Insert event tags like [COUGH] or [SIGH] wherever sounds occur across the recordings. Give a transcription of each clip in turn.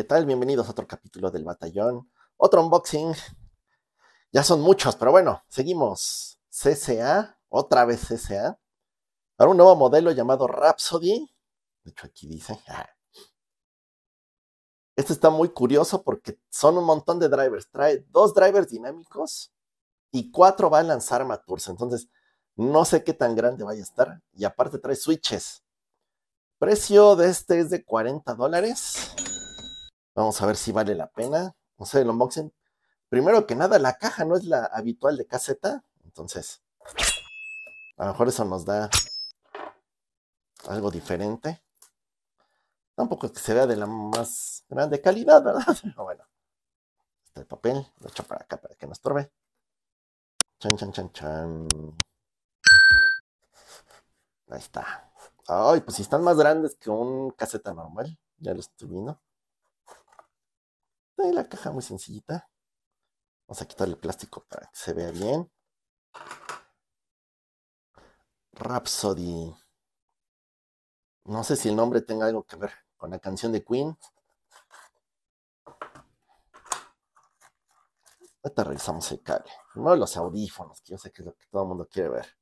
¿qué tal? Bienvenidos a otro capítulo del batallón, otro unboxing. Ya son muchos, pero bueno, seguimos. CCA, otra vez CCA. para un nuevo modelo llamado Rhapsody. De hecho, aquí dice. Ah. Este está muy curioso porque son un montón de drivers. Trae dos drivers dinámicos y cuatro a lanzar maturs. Entonces, no sé qué tan grande vaya a estar. Y aparte trae switches. Precio de este es de 40 dólares. Vamos a ver si vale la pena. No sé, el unboxing. Primero que nada, la caja no es la habitual de caseta. Entonces, a lo mejor eso nos da algo diferente. Tampoco es que se vea de la más grande calidad, ¿verdad? [LAUGHS] Pero bueno. Este papel. Lo echo para acá para que no estorbe. Chan, chan, chan, chan. Ahí está. Ay, pues si están más grandes que un caseta normal. Ya los estoy Ahí la caja muy sencillita. Vamos a quitarle el plástico para que se vea bien. Rhapsody. No sé si el nombre tenga algo que ver con la canción de Queen. Ahorita revisamos el cable. los audífonos, que yo sé que es lo que todo el mundo quiere ver.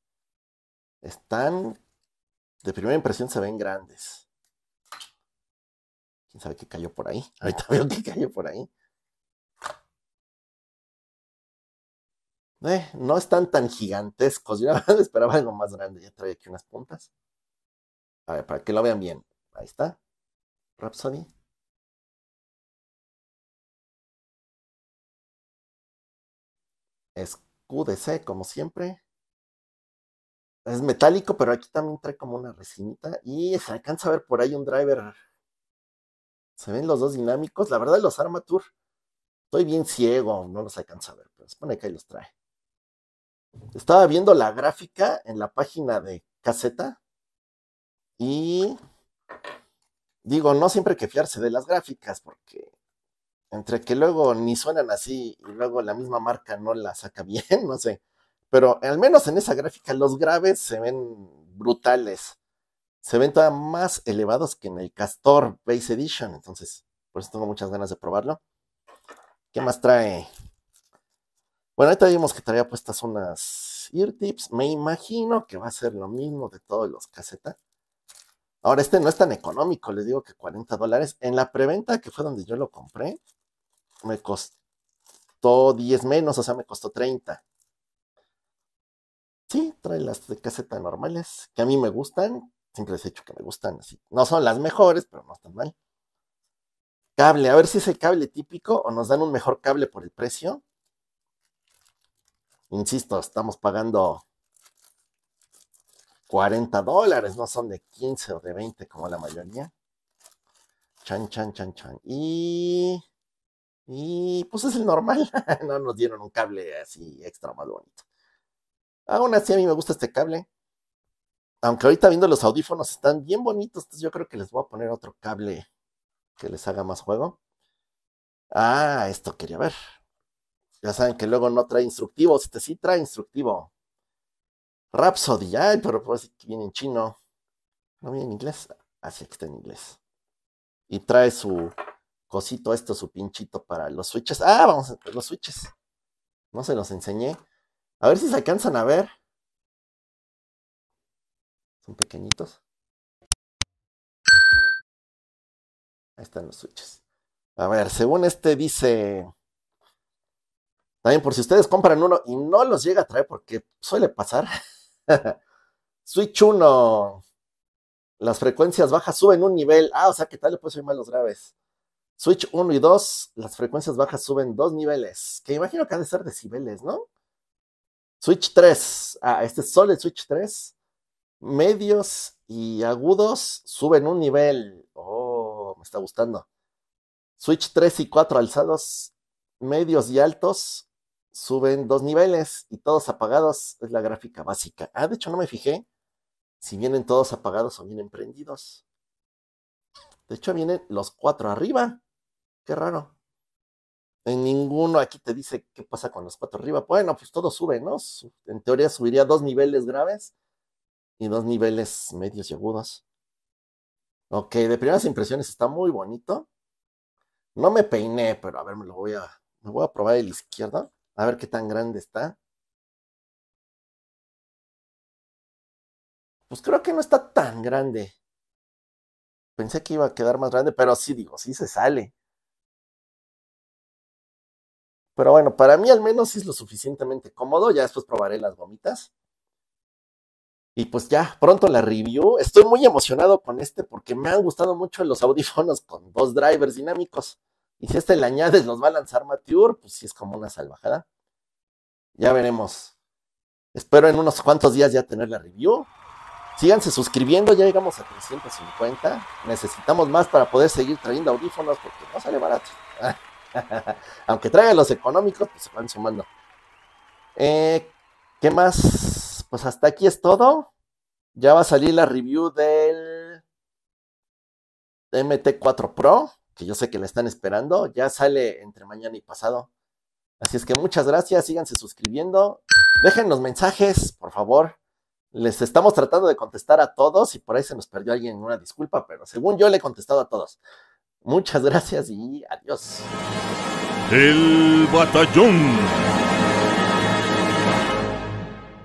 Están, de primera impresión se ven grandes sabe qué cayó por ahí? [LAUGHS] Ahorita veo que cayó por ahí. Eh, no están tan gigantescos. Yo [LAUGHS] esperaba algo más grande. Ya trae aquí unas puntas. A ver, para que lo vean bien. Ahí está. Rhapsody. Es como siempre. Es metálico, pero aquí también trae como una resinita. Y se alcanza a ver por ahí un driver se ven los dos dinámicos. La verdad, los Armatur, estoy bien ciego, no los alcanza a ver, pero se pone que ahí los trae. Estaba viendo la gráfica en la página de Caseta y digo, no siempre hay que fiarse de las gráficas porque entre que luego ni suenan así y luego la misma marca no la saca bien, [LAUGHS] no sé. Pero al menos en esa gráfica los graves se ven brutales se ven todavía más elevados que en el Castor Base Edition. Entonces, por eso tengo muchas ganas de probarlo. ¿Qué más trae? Bueno, ahorita vimos que traía puestas unas ear tips. Me imagino que va a ser lo mismo de todos los casetas. Ahora, este no es tan económico, les digo que 40 dólares. En la preventa, que fue donde yo lo compré, me costó 10 menos, o sea, me costó 30. Sí, trae las de caseta normales, que a mí me gustan, Siempre les he dicho que me gustan así. No son las mejores, pero no están mal. Cable, a ver si es el cable típico o nos dan un mejor cable por el precio. Insisto, estamos pagando 40 dólares, no son de 15 o de 20 como la mayoría. Chan, chan, chan, chan. Y. Y pues es el normal. [LAUGHS] no nos dieron un cable así extra más bonito. Aún así, a mí me gusta este cable aunque ahorita viendo los audífonos están bien bonitos, entonces yo creo que les voy a poner otro cable que les haga más juego. Ah, esto quería ver. Ya saben que luego no trae instructivos, este sí trae instructivo. Rhapsody, ay, pero pues viene en chino. No viene en inglés, así ah, que está en inglés. Y trae su cosito esto, su pinchito para los switches. Ah, vamos a los switches. No se los enseñé. A ver si se alcanzan a ver. Son pequeñitos. Ahí están los switches. A ver, según este dice... También por si ustedes compran uno y no los llega a traer porque suele pasar. [LAUGHS] Switch 1. Las frecuencias bajas suben un nivel. Ah, o sea ¿qué tal le puede subir más los graves. Switch 1 y 2, las frecuencias bajas suben dos niveles. Que imagino que ha de ser decibeles, ¿no? Switch 3. Ah, este es solo el Switch 3 medios y agudos suben un nivel. Oh, me está gustando. Switch 3 y 4 alzados, medios y altos suben dos niveles y todos apagados es la gráfica básica. Ah, de hecho no me fijé si vienen todos apagados o vienen prendidos. De hecho vienen los cuatro arriba. Qué raro. En ninguno aquí te dice qué pasa con los cuatro arriba. Bueno, pues todos suben ¿no? En teoría subiría dos niveles graves y dos niveles medios y agudos. Ok, de primeras impresiones está muy bonito. No me peiné, pero a ver, me lo voy a, me voy a probar el izquierdo. A ver qué tan grande está. Pues creo que no está tan grande. Pensé que iba a quedar más grande, pero sí digo, sí se sale. Pero bueno, para mí al menos es lo suficientemente cómodo. Ya después probaré las gomitas. Y pues ya, pronto la review. Estoy muy emocionado con este porque me han gustado mucho los [LAUGHS] audífonos con dos drivers dinámicos. Y si este le añades los va a lanzar Mature, pues sí es como una salvajada. Ya veremos. Espero en unos cuantos días ya tener la review. Síganse suscribiendo, ya llegamos a 350. Necesitamos más para poder seguir trayendo audífonos porque no sale barato. [LAUGHS] Aunque traigan los económicos, pues se van sumando. Eh, ¿Qué más? pues hasta aquí es todo. Ya va a salir la review del MT4 Pro, que yo sé que la están esperando. Ya sale entre mañana y pasado. Así es que muchas gracias, síganse suscribiendo. Dejen los mensajes, por favor. Les estamos tratando de contestar a todos y por ahí se nos perdió alguien una disculpa, pero según yo le he contestado a todos. Muchas gracias y adiós. El batallón.